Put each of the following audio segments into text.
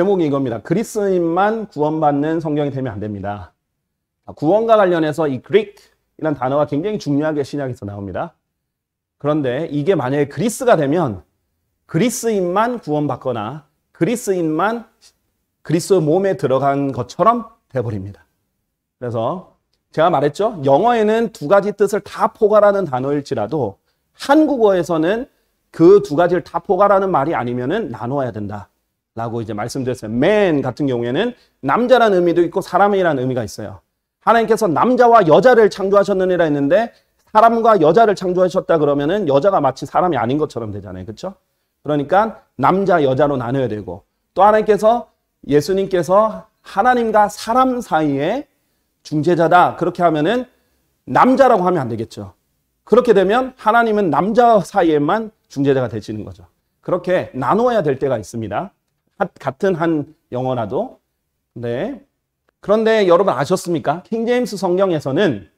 제목이 이겁니다. 그리스인만 구원받는 성경이 되면 안 됩니다. 아, 구원과 관련해서 이 그릭이라는 단어가 굉장히 중요하게 신약에서 나옵니다. 그런데 이게 만약에 그리스가 되면 그리스인만 구원받거나 그리스인만 그리스 몸에 들어간 것처럼 돼버립니다. 그래서 제가 말했죠. 영어에는 두 가지 뜻을 다 포괄하는 단어일지라도 한국어에서는 그 두 가지를 다 포괄하는 말이 아니면나누야 된다. 라고 이제 말씀드렸어요. man 같은 경우에는 남자라는 의미도 있고 사람이라는 의미가 있어요. 하나님께서 남자와 여자를 창조하셨느니라 했는데 사람과 여자를 창조하셨다 그러면은 여자가 마치 사람이 아닌 것처럼 되잖아요. 그렇죠? 그러니까 남자 여자로 나눠야 되고 또 하나님께서 예수님께서 하나님과 사람 사이에 중재자다. 그렇게 하면은 남자라고 하면 안 되겠죠. 그렇게 되면 하나님은 남자 사이에만 중재자가 되시는 거죠. 그렇게 나누어야 될 때가 있습니다. 같은 한 영어라도. 네. 그런데 여러분 아셨습니까? 킹제임스 성경에서는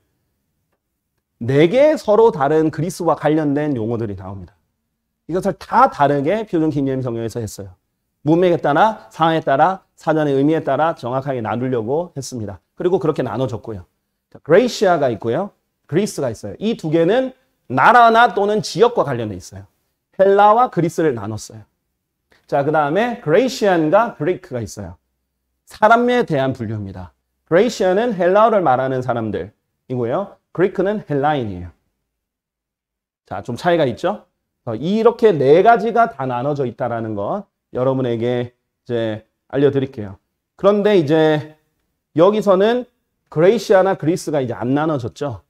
네 개 서로 다른 그리스와 관련된 용어들이 나옵니다. 이것을 다 다르게 표준 킹제임스 성경에서 했어요. 문맥에 따라 상황에 따라 사전의 의미에 따라 정확하게 나누려고 했습니다. 그리고 그렇게 나눠졌고요. 그레이시아가 있고요. 그리스가 있어요. 이 두 개는 나라나 또는 지역과 관련돼 있어요. 헬라와 그리스를 나눴어요. 자, 그 다음에 그레이시안과 그리크가 있어요. 사람에 대한 분류입니다. 그레이시안은 헬라어를 말하는 사람들이고요. 그리크는 헬라인이에요. 자, 좀 차이가 있죠? 어, 이렇게 네 가지가 다 나눠져 있다는것 여러분에게 이제 알려드릴게요. 그런데 이제 여기서는 그레이시아나 그리스가 이제 안 나눠졌죠.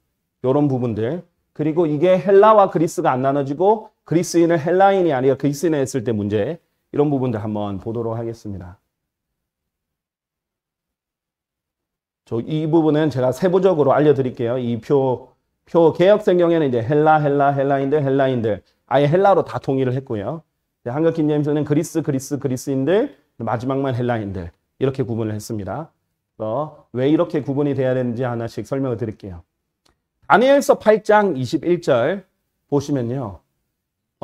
이런 부분들. 그리고 이게 헬라와 그리스가 안 나눠지고 그리스인을 헬라인이 아니라 그리스인에 했을 때 문제 이런 부분들 한번 보도록 하겠습니다. 저 이 부분은 제가 세부적으로 알려드릴게요. 이 표, 표 개혁 성경에는 이제 헬라, 헬라, 헬라인들, 헬라인들 아예 헬라로 다 통일을 했고요. 한국 김제임스는 그리스, 그리스, 그리스인들 마지막만 헬라인들 이렇게 구분을 했습니다. 어, 왜 이렇게 구분이 돼야 되는지 하나씩 설명을 드릴게요. 다니엘서 8장 21절 보시면요.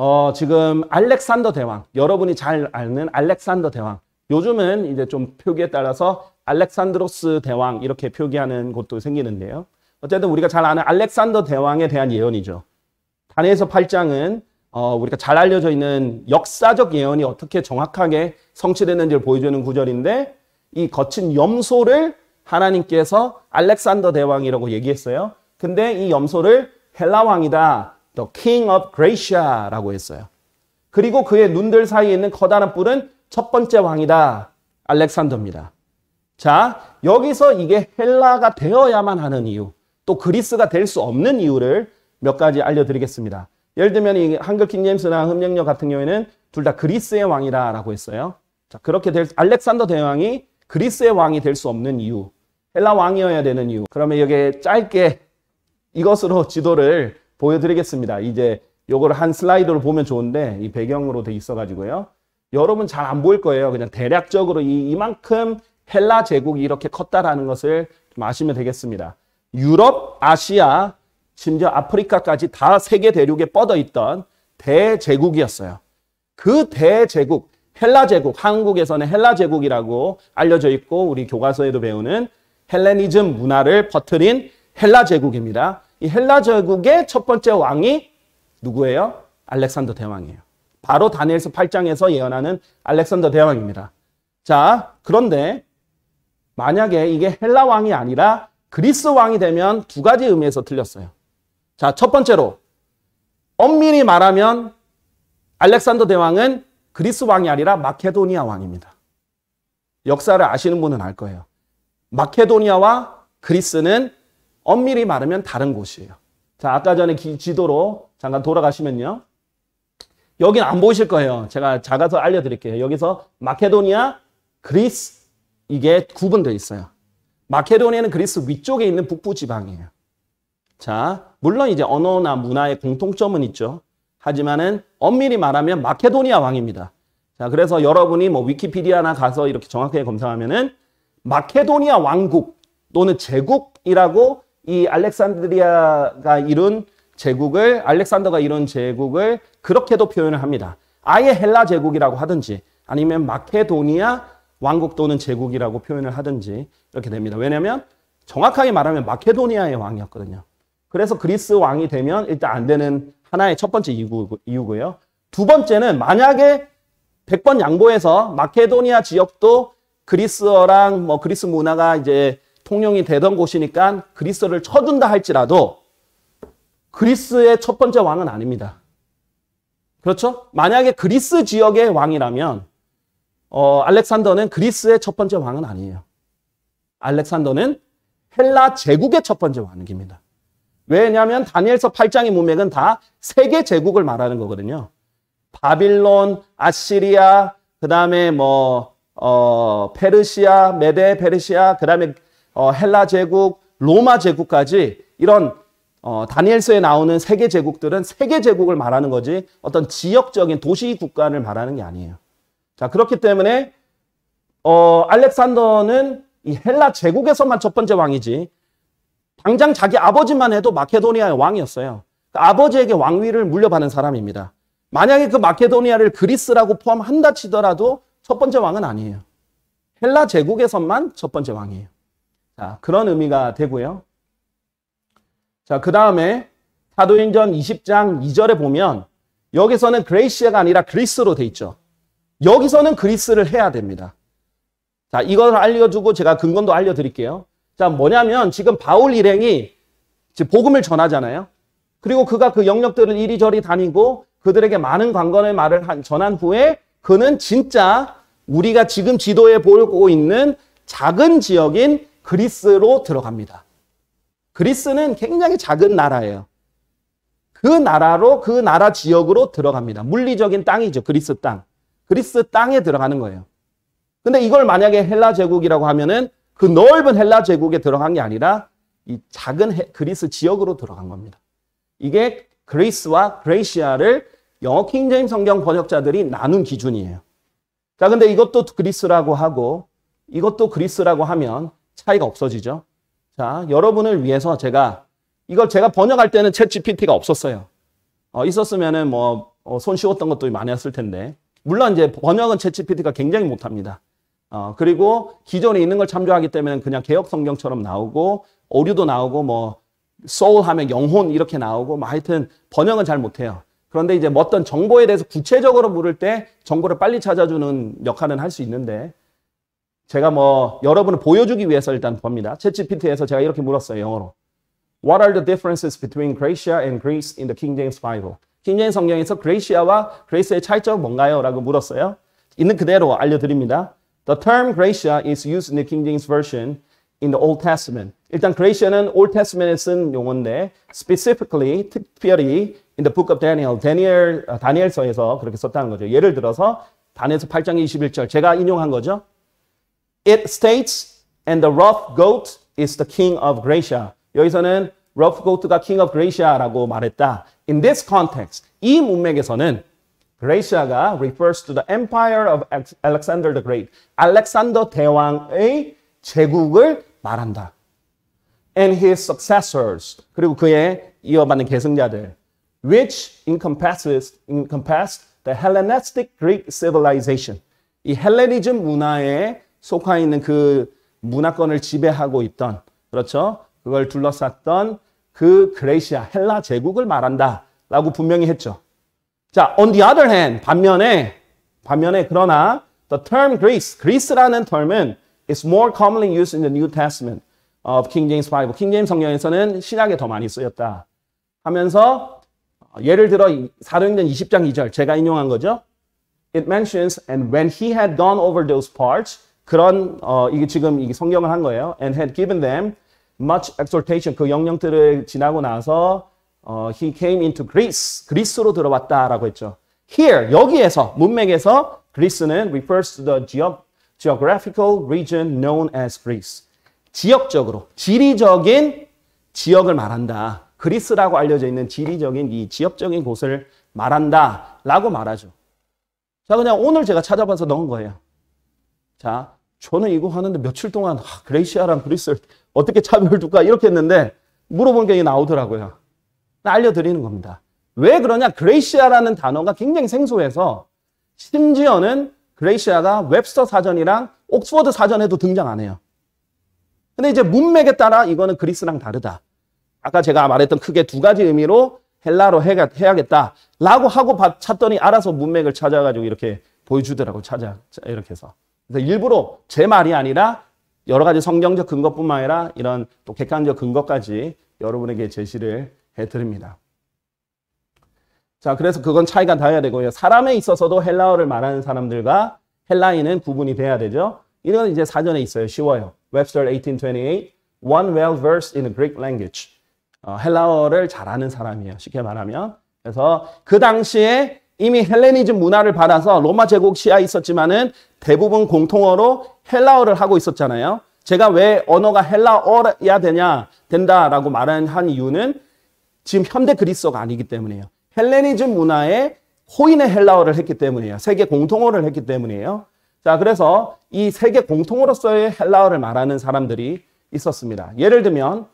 어, 지금 알렉산더 대왕, 여러분이 잘 아는 알렉산더 대왕. 요즘은 이제 좀 표기에 따라서 알렉산드로스 대왕 이렇게 표기하는 곳도 생기는데요. 어쨌든 우리가 잘 아는 알렉산더 대왕에 대한 예언이죠. 단에서 8장은 어, 우리가 잘 알려져 있는 역사적 예언이 어떻게 정확하게 성취되는지를 보여주는 구절인데 이 거친 염소를 하나님께서 알렉산더 대왕이라고 얘기했어요. 근데 이 염소를 헬라 왕이다. The King of Gratia라고 했어요. 그리고 그의 눈들 사이에 있는 커다란 뿔은 첫 번째 왕이다. 알렉산더입니다. 자, 여기서 이게 헬라가 되어야만 하는 이유, 또 그리스가 될 수 없는 이유를 몇 가지 알려드리겠습니다. 예를 들면 이 한글 킹제임스나 흠령녀 같은 경우에는 둘 다 그리스의 왕이다라고 했어요. 자, 그렇게 될 알렉산더 대왕이 그리스의 왕이 될 수 없는 이유, 헬라 왕이어야 되는 이유. 그러면 여기에 짧게 이것으로 지도를 보여드리겠습니다. 이제 요걸 한 슬라이드로 보면 좋은데 이 배경으로 돼 있어가지고요. 여러분 잘 안 보일 거예요. 그냥 대략적으로 이, 이만큼 헬라 제국이 이렇게 컸다라는 것을 좀 아시면 되겠습니다. 유럽, 아시아, 심지어 아프리카까지 다 세계 대륙에 뻗어 있던 대제국이었어요. 그 대제국, 헬라 제국, 한국에서는 헬라 제국이라고 알려져 있고 우리 교과서에도 배우는 헬레니즘 문화를 퍼뜨린 헬라 제국입니다. 이 헬라 제국의 첫 번째 왕이 누구예요? 알렉산더 대왕이에요. 바로 다니엘서 8장에서 예언하는 알렉산더 대왕입니다. 자, 그런데 만약에 이게 헬라 왕이 아니라 그리스 왕이 되면 두 가지 의미에서 틀렸어요. 자, 첫 번째로 엄밀히 말하면 알렉산더 대왕은 그리스 왕이 아니라 마케도니아 왕입니다. 역사를 아시는 분은 알 거예요. 마케도니아와 그리스는 엄밀히 말하면 다른 곳이에요. 자, 아까 전에 기, 지도로 잠깐 돌아가시면요. 여긴 안 보이실 거예요. 제가 작아서 알려드릴게요. 여기서 마케도니아, 그리스 이게 구분되어 있어요. 마케도니아는 그리스 위쪽에 있는 북부 지방이에요. 자, 물론 이제 언어나 문화의 공통점은 있죠. 하지만은 엄밀히 말하면 마케도니아 왕입니다. 자, 그래서 여러분이 뭐 위키피디아나 가서 이렇게 정확하게 검색하면은 마케도니아 왕국 또는 제국이라고 이 알렉산드리아가 이룬 제국을 알렉산더가 이룬 제국을 그렇게도 표현을 합니다. 아예 헬라 제국이라고 하든지 아니면 마케도니아 왕국 또는 제국이라고 표현을 하든지 이렇게 됩니다. 왜냐하면 정확하게 말하면 마케도니아의 왕이었거든요. 그래서 그리스 왕이 되면 일단 안 되는 하나의 첫 번째 이유, 고요두 번째는 만약에 100번 양보해서 마케도니아 지역도 그리스어랑 뭐 그리스 문화가 이제 통용이 되던 곳이니까 그리스를 쳐준다 할지라도 그리스의 첫 번째 왕은 아닙니다. 그렇죠? 만약에 그리스 지역의 왕이라면 어, 알렉산더는 그리스의 첫 번째 왕은 아니에요. 알렉산더는 헬라 제국의 첫 번째 왕입니다. 왜냐하면 다니엘서 8장의 문맥은 다 세계 제국을 말하는 거거든요. 바빌론, 아시리아, 그 다음에 뭐, 어, 페르시아, 메데 페르시아, 그 다음에 어, 헬라 제국, 로마 제국까지 이런 어, 다니엘서에 나오는 세계 제국들은 세계 제국을 말하는 거지 어떤 지역적인 도시 국가를 말하는 게 아니에요. 자 그렇기 때문에 어, 알렉산더는 이 헬라 제국에서만 첫 번째 왕이지 당장 자기 아버지만 해도 마케도니아의 왕이었어요. 그 아버지에게 왕위를 물려받은 사람입니다. 만약에 그 마케도니아를 그리스라고 포함한다 치더라도 첫 번째 왕은 아니에요. 헬라 제국에서만 첫 번째 왕이에요. 자, 그런 의미가 되고요. 자, 그 다음에 사도행전 20장 2절에 보면 여기서는 그레이시아가 아니라 그리스로 돼 있죠. 여기서는 그리스를 해야 됩니다. 자, 이걸 알려주고 제가 근거도 알려드릴게요. 자, 뭐냐면 지금 바울 일행이 지금 복음을 전하잖아요. 그리고 그가 그 영역들을 이리저리 다니고 그들에게 많은 관건의 말을 한, 전한 후에 그는 진짜 우리가 지금 지도에 보고 있는 작은 지역인 그리스로 들어갑니다. 그리스는 굉장히 작은 나라예요. 그 나라로 그 나라 지역으로 들어갑니다. 물리적인 땅이죠. 그리스 땅. 그리스 땅에 들어가는 거예요. 근데 이걸 만약에 헬라 제국이라고 하면은 그 넓은 헬라 제국에 들어간 게 아니라 이 작은 해, 그리스 지역으로 들어간 겁니다. 이게 그리스와 그레이시아를 영어 킹제임 성경 번역자들이 나눈 기준이에요. 자, 근데 이것도 그리스라고 하고 이것도 그리스라고 하면 차이가 없어지죠. 자, 여러분을 위해서 제가 이걸 제가 번역할 때는 챗 GPT가 없었어요. 어, 있었으면은 뭐, 어, 손 쉬웠던 것도 많았을 텐데. 물론 이제 번역은 챗 GPT가 굉장히 못합니다. 어, 그리고 기존에 있는 걸 참조하기 때문에 그냥 개혁 성경처럼 나오고, 오류도 나오고, 뭐, 소울 하면 영혼 이렇게 나오고, 뭐 하여튼 번역은 잘 못해요. 그런데 이제 뭐 어떤 정보에 대해서 구체적으로 물을 때 정보를 빨리 찾아주는 역할은 할 수 있는데, 제가 뭐 여러분을 보여주기 위해서 일단 봅니다. 챗GPT에서 제가 이렇게 물었어요. 영어로. What are the differences between Gracia and Grace in the King James Bible? 킹제임 성경에서 Gracia와 Grace의 차이점 뭔가요? 라고 물었어요. 있는 그대로 알려드립니다. The term Gracia is used in the King James Version in the Old Testament. 일단 Gracia는 Old Testament에 쓴 용어인데 specifically, 특별히 in the book of Daniel, 다니엘, 다니엘서에서 그렇게 썼다는 거죠. 예를 들어서 단에서 8장 21절 제가 인용한 거죠. It states, and the rough goat is the king of Gracia. 여기서는 rough goat가 king of Gracia라고 말했다. In this context, 이 문맥에서는 Gracia가 refers to the empire of Alexander the Great. 알렉산더 대왕의 제국을 말한다. And his successors, 그리고 그의 이어받는 계승자들, which encompasses, encompassed the Hellenistic Greek civilization. 이 헬레니즘 문화의 속하 있는 그 문화권을 지배하고 있던 그렇죠? 그걸 둘러쌌던 그 그레이시아 헬라 제국을 말한다라고 분명히 했죠. 자, on the other hand 반면에 반면에 그러나 the term Greece, 그리스라는 term은 is more commonly used in the New Testament of King James Bible. king James 성경에서는 신약에 더 많이 쓰였다. 하면서 예를 들어 사도행전 20장 2절 제가 인용한 거죠. It mentions and when he had gone over those parts 그런 어, 이게 지금 이게 성경을 한 거예요. And had given them much exhortation. 그 영령들을 지나고 나서 어, he came into Greece. 그리스로 들어왔다라고 했죠. Here 여기에서 문맥에서 그리스는 refers to the geog, geographical region known as Greece. 지역적으로 지리적인 지역을 말한다. 그리스라고 알려져 있는 지리적인 이 지역적인 곳을 말한다라고 말하죠. 자, 그냥 오늘 제가 찾아봐서 넣은 거예요. 자, 저는 이거 하는데 며칠 동안 아, 그레이시아랑 그리스를 어떻게 차별을 둘까 이렇게 했는데 물어본 게 나오더라고요. 알려드리는 겁니다. 왜 그러냐? 그레이시아라는 단어가 굉장히 생소해서 심지어는 그레이시아가 웹스터 사전이랑 옥스퍼드 사전에도 등장 안 해요. 근데 이제 문맥에 따라 이거는 그리스랑 다르다. 아까 제가 말했던 크게 두 가지 의미로 헬라로 해야겠다. 라고 하고 찾더니 알아서 문맥을 찾아가지고 이렇게 보여주더라고. 찾아, 이렇게 해서. 그래서 일부러 제 말이 아니라 여러 가지 성경적 근거뿐만 아니라 이런 또 객관적 근거까지 여러분에게 제시를 해드립니다. 자, 그래서 그건 차이가 나야 되고요. 사람에 있어서도 헬라어를 말하는 사람들과 헬라인은 구분이 돼야 되죠. 이건 이제 사전에 있어요. 쉬워요. Webster 1828, one well versed in the Greek language. 어, 헬라어를 잘하는 사람이에요. 쉽게 말하면. 그래서 그 당시에 이미 헬레니즘 문화를 받아서 로마 제국 시하에 있었지만은 대부분 공통어로 헬라어를 하고 있었잖아요. 제가 왜 언어가 헬라어야 되냐 된다라고 말한 한 이유는 지금 현대 그리스어가 아니기 때문이에요. 헬레니즘 문화에 호인의 헬라어를 했기 때문이에요. 세계 공통어를 했기 때문이에요. 자, 그래서 이 세계 공통어로서의 헬라어를 말하는 사람들이 있었습니다. 예를 들면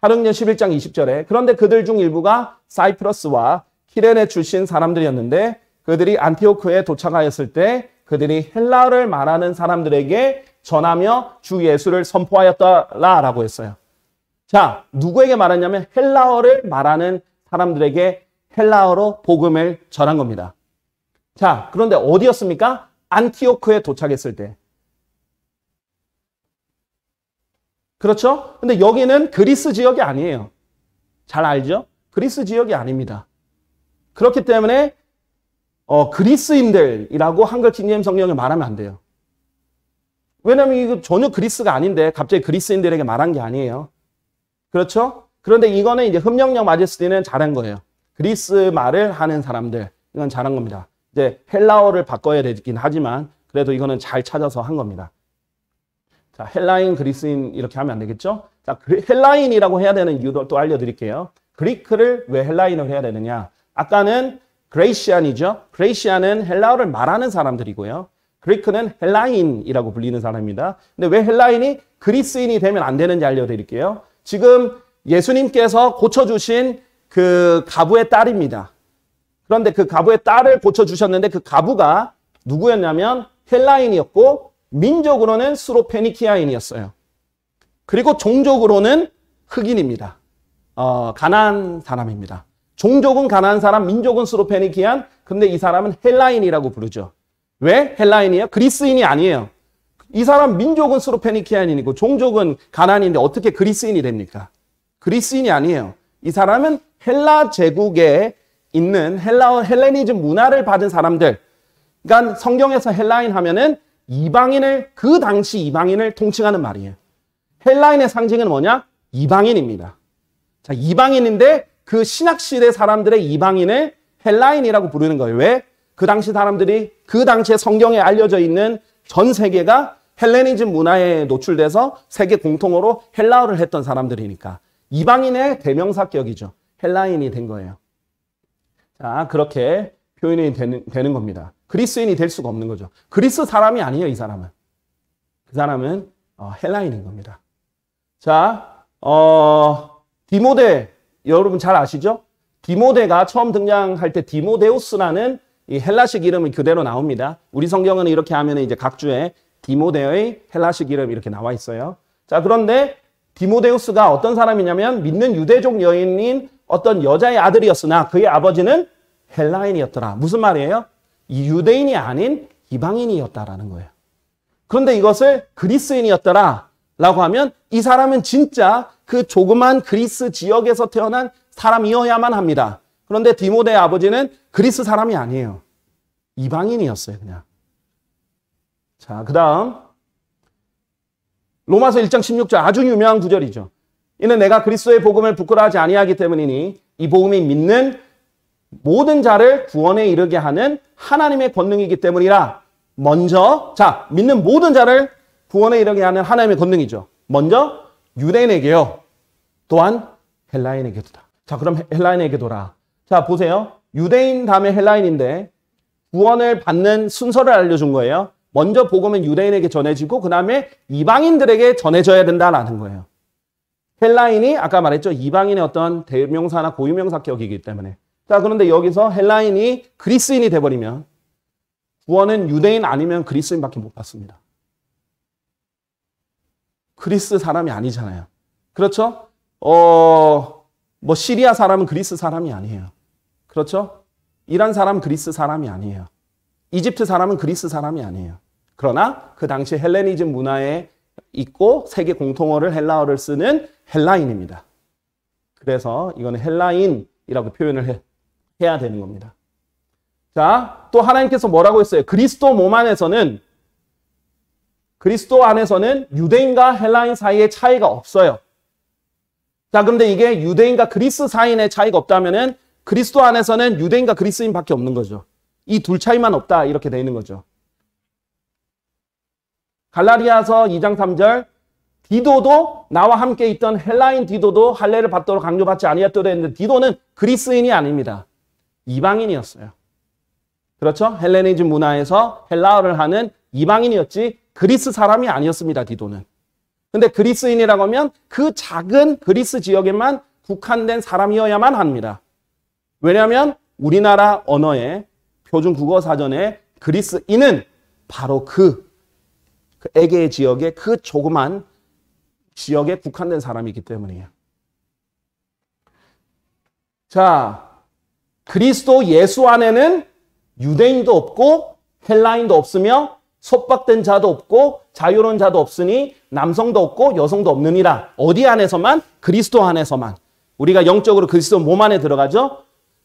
사릉년 11장 20절에 그런데 그들 중 일부가 사이프러스와 키렌의 출신 사람들이었는데 그들이 안티오크에 도착하였을 때 그들이 헬라어를 말하는 사람들에게 전하며 주 예수를 선포하였다라라고 했어요. 자, 누구에게 말했냐면 헬라어를 말하는 사람들에게 헬라어로 복음을 전한 겁니다. 자, 그런데 어디였습니까? 안티오크에 도착했을 때. 그렇죠? 근데 여기는 그리스 지역이 아니에요. 잘 알죠? 그리스 지역이 아닙니다. 그렇기 때문에 어, 그리스인들이라고 한글 킹제임 성경에 말하면 안 돼요. 왜냐면 하 이거 전혀 그리스가 아닌데 갑자기 그리스인들에게 말한 게 아니에요. 그렇죠? 그런데 이거는 이제 흠영령 마제스티는 잘한 거예요. 그리스 말을 하는 사람들 이건 잘한 겁니다. 이제 헬라어를 바꿔야 되긴 하지만 그래도 이거는 잘 찾아서 한 겁니다. 자, 헬라인, 그리스인 이렇게 하면 안 되겠죠? 자, 그 헬라인이라고 해야 되는 이유도 또 알려드릴게요. 그리크를 왜 헬라인을 해야 되느냐? 아까는 그레이시안이죠. 그레이시안은 헬라어를 말하는 사람들이고요. 그리크는 헬라인이라고 불리는 사람입니다. 근데 왜 헬라인이 그리스인이 되면 안 되는지 알려드릴게요. 지금 예수님께서 고쳐주신 그 가부의 딸입니다. 그런데 그 가부의 딸을 고쳐주셨는데 그 가부가 누구였냐면 헬라인이었고 민족으로는 스로페니키아인이었어요. 그리고 종족으로는 흑인입니다. 어, 가난 사람입니다. 종족은 가난한 사람, 민족은 스로페니키안. 근데 이 사람은 헬라인이라고 부르죠. 왜 헬라인이에요? 그리스인이 아니에요. 이 사람 민족은 스로페니키안인이고 종족은 가난인데 어떻게 그리스인이 됩니까? 그리스인이 아니에요. 이 사람은 헬라 제국에 있는 헬라 헬레니즘 문화를 받은 사람들. 그러니까 성경에서 헬라인 하면은 이방인을 그 당시 이방인을 통칭하는 말이에요. 헬라인의 상징은 뭐냐? 이방인입니다. 자, 이방인인데 그 신약시대 사람들의 이방인의 헬라인이라고 부르는 거예요. 왜? 그 당시 사람들이 그 당시에 성경에 알려져 있는 전 세계가 헬레니즘 문화에 노출돼서 세계 공통어로 헬라어를 했던 사람들이니까 이방인의 대명사격이죠. 헬라인이 된 거예요. 자, 그렇게 표현이 되는, 되는 겁니다. 그리스인이 될 수가 없는 거죠. 그리스 사람이 아니에요, 이 사람은. 그 사람은 어, 헬라인인 겁니다. 자, 어, 디모데 여러분 잘 아시죠? 디모데가 처음 등장할 때 디모데우스라는 이 헬라식 이름이 그대로 나옵니다. 우리 성경은 이렇게 하면 이제 각주에 디모데의 헬라식 이름 이렇게 나와 있어요. 자, 그런데 디모데우스가 어떤 사람이냐면 믿는 유대족 여인인 어떤 여자의 아들이었으나 그의 아버지는 헬라인이었더라. 무슨 말이에요? 이 유대인이 아닌 이방인이었다라는 거예요. 그런데 이것을 그리스인이었더라 라고 하면 이 사람은 진짜 그 조그만 그리스 지역에서 태어난 사람이어야만 합니다. 그런데 디모데의 아버지는 그리스 사람이 아니에요. 이방인이었어요, 그냥. 자, 그 다음. 로마서 1장 16절 아주 유명한 구절이죠. 이는 내가 그리스의 복음을 부끄러워하지 아니하기 때문이니 이 복음이 믿는 모든 자를 구원에 이르게 하는 하나님의 권능이기 때문이라. 먼저 자 믿는 모든 자를 구원에 이르게 하는 하나님의 권능이죠. 먼저 유대인에게요. 또한 헬라인에게도다. 자, 그럼 헬라인에게도라. 자, 보세요. 유대인 다음에 헬라인인데 구원을 받는 순서를 알려준 거예요. 먼저 복음은 유대인에게 전해지고 그 다음에 이방인들에게 전해져야 된다라는 거예요. 헬라인이 아까 말했죠. 이방인의 어떤 대명사나 고유명사격이기 때문에. 자 그런데 여기서 헬라인이 그리스인이 돼버리면 구원은 유대인 아니면 그리스인밖에 못 받습니다. 그리스 사람이 아니잖아요. 그렇죠? 어, 뭐 시리아 사람은 그리스 사람이 아니에요. 그렇죠? 이란 사람 은 그리스 사람이 아니에요. 이집트 사람은 그리스 사람이 아니에요. 그러나 그 당시 헬레니즘 문화에 있고 세계 공통어를 헬라어를 쓰는 헬라인입니다. 그래서 이거는 헬라인이라고 표현을 해, 해야 되는 겁니다. 자, 또 하나님께서 뭐라고 했어요? 그리스도 몸 안에서는 그리스도 안에서는 유대인과 헬라인 사이의 차이가 없어요. 자, 그런데 이게 유대인과 그리스 사이의 차이가 없다면은 그리스도 안에서는 유대인과 그리스인밖에 없는 거죠. 이 둘 차이만 없다 이렇게 돼는 거죠. 갈라리아서 2장 3절 디도도 나와 함께 있던 헬라인 디도도 할례를 받도록 강요받지 아니었더라 했는데 디도는 그리스인이 아닙니다. 이방인이었어요. 그렇죠? 헬레니즘 문화에서 헬라어를 하는 이방인이었지 그리스 사람이 아니었습니다. 디도는. 근데 그리스인이라고 하면 그 작은 그리스 지역에만 국한된 사람이어야만 합니다. 왜냐하면 우리나라 언어의 표준 국어 사전에 그리스인은 바로 그, 그 에게 지역의 그 조그만 지역에 국한된 사람이기 때문이에요. 자, 그리스도 예수 안에는 유대인도 없고 헬라인도 없으며 속박된 자도 없고 자유로운 자도 없으니 남성도 없고 여성도 없느니라. 어디 안에서만? 그리스도 안에서만. 우리가 영적으로 그리스도 몸 안에 들어가죠.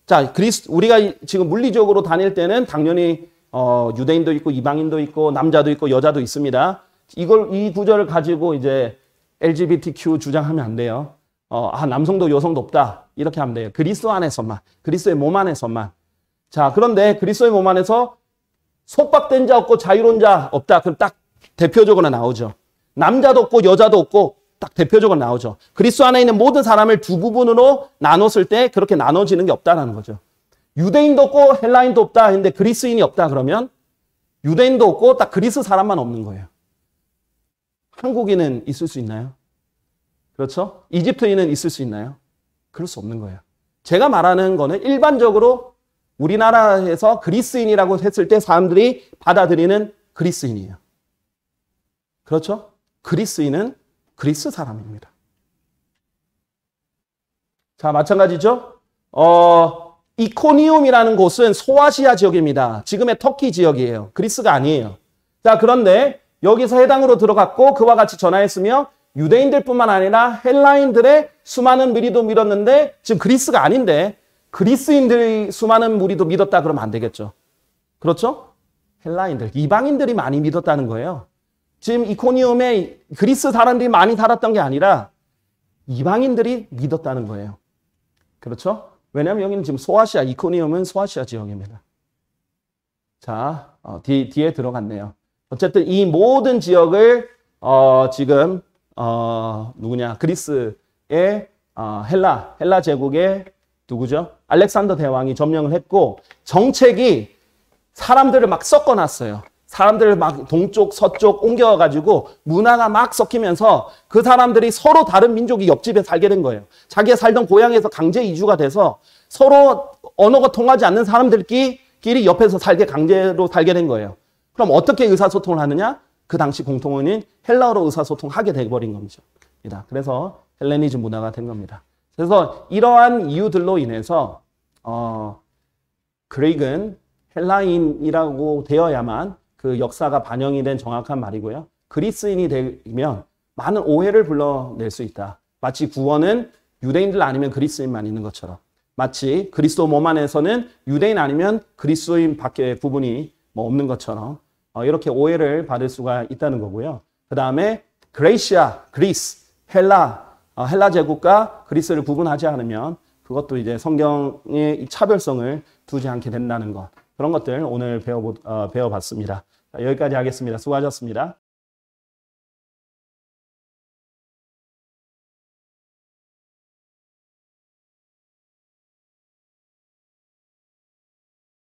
자, 그리스 우리가 지금 물리적으로 다닐 때는 당연히 어, 유대인도 있고 이방인도 있고 남자도 있고 여자도 있습니다. 이걸 이 구절을 가지고 이제 LGBTQ 주장하면 안 돼요. 어, 아, 남성도 여성도 없다. 이렇게 하면 돼요. 그리스도 안에서만. 그리스도의 몸 안에서만. 자, 그런데 그리스도의 몸 안에서 속박된 자 없고 자유로운 자 없다. 그럼 딱 대표적으로 나오죠. 남자도 없고 여자도 없고 딱 대표적으로 나오죠. 그리스 안에 있는 모든 사람을 두 부분으로 나눴을 때 그렇게 나눠지는 게 없다라는 거죠. 유대인도 없고 헬라인도 없다 했는데 그리스인이 없다 그러면 유대인도 없고 딱 그리스 사람만 없는 거예요. 한국인은 있을 수 있나요? 그렇죠? 이집트인은 있을 수 있나요? 그럴 수 없는 거예요. 제가 말하는 거는 일반적으로 우리나라에서 그리스인이라고 했을 때 사람들이 받아들이는 그리스인이에요. 그렇죠? 그리스인은 그리스 사람입니다. 자, 마찬가지죠? 어, 이코니움이라는 곳은 소아시아 지역입니다. 지금의 터키 지역이에요. 그리스가 아니에요. 자, 그런데 여기서 해당으로 들어갔고 그와 같이 전화했으며 유대인들뿐만 아니라 헬라인들의 수많은 미리도 밀었는데 지금 그리스가 아닌데 그리스인들이 수많은 무리도 믿었다 그러면 안 되겠죠. 그렇죠? 헬라인들, 이방인들이 많이 믿었다는 거예요. 지금 이코니움에 그리스 사람들이 많이 살았던 게 아니라 이방인들이 믿었다는 거예요. 그렇죠? 왜냐하면 여기는 지금 소아시아, 이코니움은 소아시아 지역입니다. 자, 어, 뒤, 뒤에 들어갔네요. 어쨌든 이 모든 지역을 어, 지금 어, 누구냐 그리스의 어, 헬라, 헬라 제국의 누구죠? 알렉산더 대왕이 점령을 했고 정책이 사람들을 막 섞어놨어요. 사람들을 막 동쪽 서쪽 옮겨가지고 문화가 막 섞이면서 그 사람들이 서로 다른 민족이 옆집에 살게 된 거예요. 자기가 살던 고향에서 강제 이주가 돼서 서로 언어가 통하지 않는 사람들끼리 옆에서 살게 강제로 살게 된 거예요. 그럼 어떻게 의사소통을 하느냐? 그 당시 공통어인 헬라어로 의사소통하게 돼버린 겁니다. 그래서 헬레니즘 문화가 된 겁니다. 그래서 이러한 이유들로 인해서 어, 그레이은 헬라인이라고 되어야만 그 역사가 반영이 된 정확한 말이고요. 그리스인이 되면 많은 오해를 불러낼 수 있다. 마치 구원은 유대인들 아니면 그리스인만 있는 것처럼. 마치 그리스도 몸 안에서는 유대인 아니면 그리스도인 밖에 구분이 뭐 없는 것처럼 어, 이렇게 오해를 받을 수가 있다는 거고요. 그 다음에 그레이시아, 그리스, 헬라, 어, 헬라 제국과 그리스를 구분하지 않으면 그것도 이제 성경의 차별성을 두지 않게 된다는 것. 그런 것들 오늘 배워 어, 배워봤습니다. 여기까지 하겠습니다. 수고하셨습니다.